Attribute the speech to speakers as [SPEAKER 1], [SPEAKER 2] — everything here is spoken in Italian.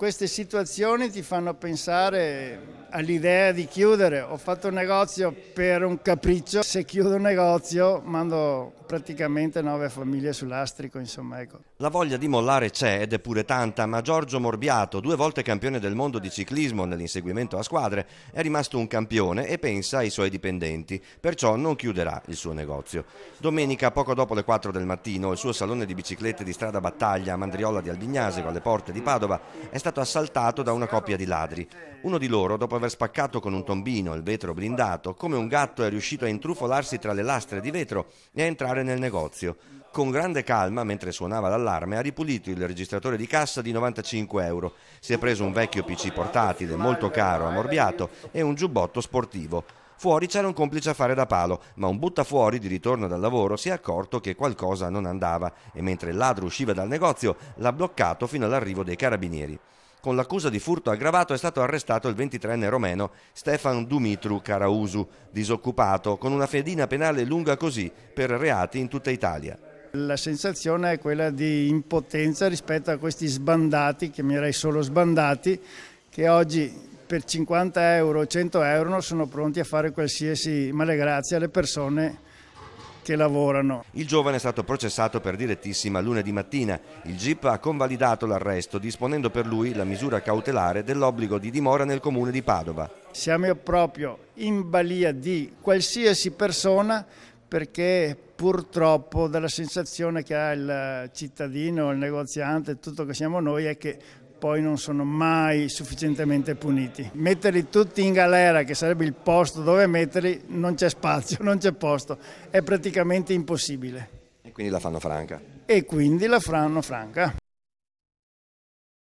[SPEAKER 1] queste situazioni ti fanno pensare all'idea di chiudere. Ho fatto un negozio per un capriccio. Se chiudo un negozio mando praticamente nove famiglie sull'astrico, insomma, ecco.
[SPEAKER 2] La voglia di mollare c'è ed è pure tanta, ma Giorgio Morbiato, due volte campione del mondo di ciclismo nell'inseguimento a squadre, è rimasto un campione e pensa ai suoi dipendenti, perciò non chiuderà il suo negozio. Domenica, poco dopo le 4 del mattino, il suo salone di biciclette di strada battaglia a Mandriola di Albignasego, alle porte di Padova, è stato assaltato da una coppia di ladri. Uno di loro, dopo aver aver spaccato con un tombino il vetro blindato, come un gatto è riuscito a intrufolarsi tra le lastre di vetro e a entrare nel negozio. Con grande calma, mentre suonava l'allarme, ha ripulito il registratore di cassa di 95 euro. Si è preso un vecchio PC portatile, molto caro, ammorbiato, e un giubbotto sportivo. Fuori c'era un complice a fare da palo, ma un buttafuori di ritorno dal lavoro si è accorto che qualcosa non andava e mentre il ladro usciva dal negozio l'ha bloccato fino all'arrivo dei carabinieri con l'accusa di furto aggravato è stato arrestato il 23enne romeno Stefan Dumitru Carausu, disoccupato, con una fedina penale lunga così per reati in tutta Italia.
[SPEAKER 1] La sensazione è quella di impotenza rispetto a questi sbandati, chiamerei solo sbandati, che oggi per 50 euro, o 100 euro sono pronti a fare qualsiasi malegrazia alle persone che lavorano.
[SPEAKER 2] Il giovane è stato processato per direttissima lunedì mattina. Il GIP ha convalidato l'arresto disponendo per lui la misura cautelare dell'obbligo di dimora nel comune di Padova.
[SPEAKER 1] Siamo proprio in balia di qualsiasi persona perché purtroppo dalla sensazione che ha il cittadino, il negoziante, tutto che siamo noi è che poi non sono mai sufficientemente puniti. Metterli tutti in galera, che sarebbe il posto dove metterli, non c'è spazio, non c'è posto, è praticamente impossibile. E quindi la fanno franca. E quindi la fanno franca.